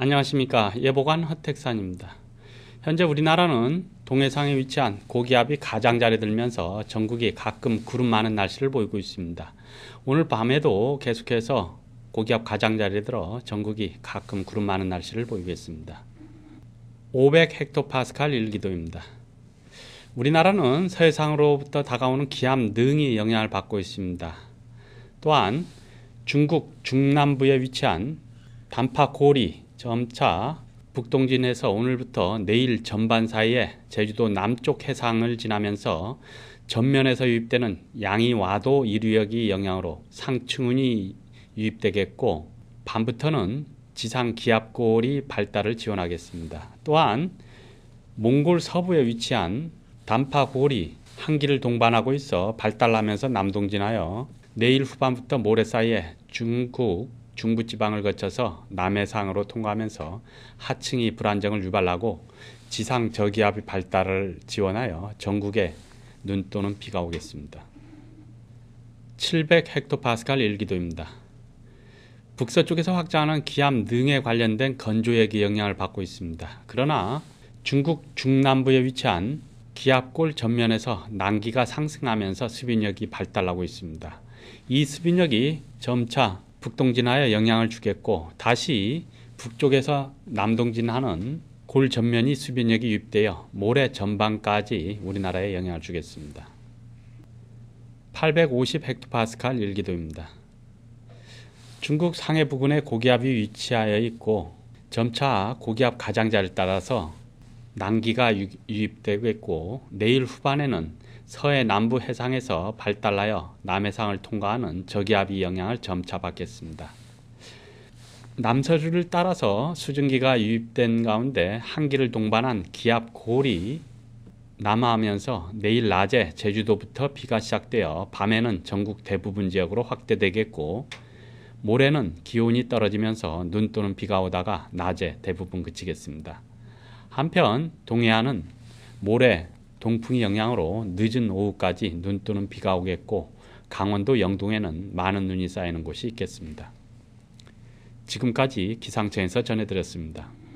안녕하십니까 예보관 허택산입니다. 현재 우리나라는 동해상에 위치한 고기압이 가장자리 들면서 전국이 가끔 구름 많은 날씨를 보이고 있습니다. 오늘 밤에도 계속해서 고기압 가장자리에 들어 전국이 가끔 구름 많은 날씨를 보이겠습니다. 500헥토파스칼 일기도입니다. 우리나라는 서해상으로부터 다가오는 기압 능이 영향을 받고 있습니다. 또한 중국 중남부에 위치한 단파고리 점차 북동진에서 오늘부터 내일 전반 사이에 제주도 남쪽 해상을 지나면서 전면에서 유입되는 양이 와도 이류역이 영향으로 상층운이 유입되겠고 밤부터는 지상 기압골이 발달을 지원하겠습니다. 또한 몽골 서부에 위치한 단파골이 한기를 동반하고 있어 발달하면서 남동진하여 내일 후반부터 모레 사이에 중국 중부지방을 거쳐서 남해상으로 통과하면서 하층이 불안정을 유발하고 지상 저기압이 발달을 지원하여 전국에 눈 또는 비가 오겠습니다. 700 헥토파스칼 일기도입니다. 북서쪽에서 확장하는 기압 능에 관련된 건조액이 영향을 받고 있습니다. 그러나 중국 중남부에 위치한 기압골 전면에서 난기가 상승하면서 수인력이 발달하고 있습니다. 이수인력이 점차 북동진하여 영향을 주겠고 다시 북쪽에서 남동진하는 골 전면이 수변역이 유입되어 모래 전방까지 우리나라에 영향을 주겠습니다. 850 헥토파스칼 일기도입니다. 중국 상해 부근에 고기압이 위치하여 있고 점차 고기압 가장자를 따라서 난기가 유입되고 있고 내일 후반에는 서해 남부 해상에서 발달하여 남해상을 통과하는 저기압이 영향을 점차 받겠습니다. 남서류를 따라서 수증기가 유입된 가운데 한기를 동반한 기압 고리 남하하면서 내일 낮에 제주도부터 비가 시작되어 밤에는 전국 대부분 지역으로 확대되겠고 모레는 기온이 떨어지면서 눈 또는 비가 오다가 낮에 대부분 그치겠습니다. 한편 동해안은 모레 동풍의 영향으로 늦은 오후까지 눈 또는 비가 오겠고 강원도 영동에는 많은 눈이 쌓이는 곳이 있겠습니다. 지금까지 기상청에서 전해드렸습니다.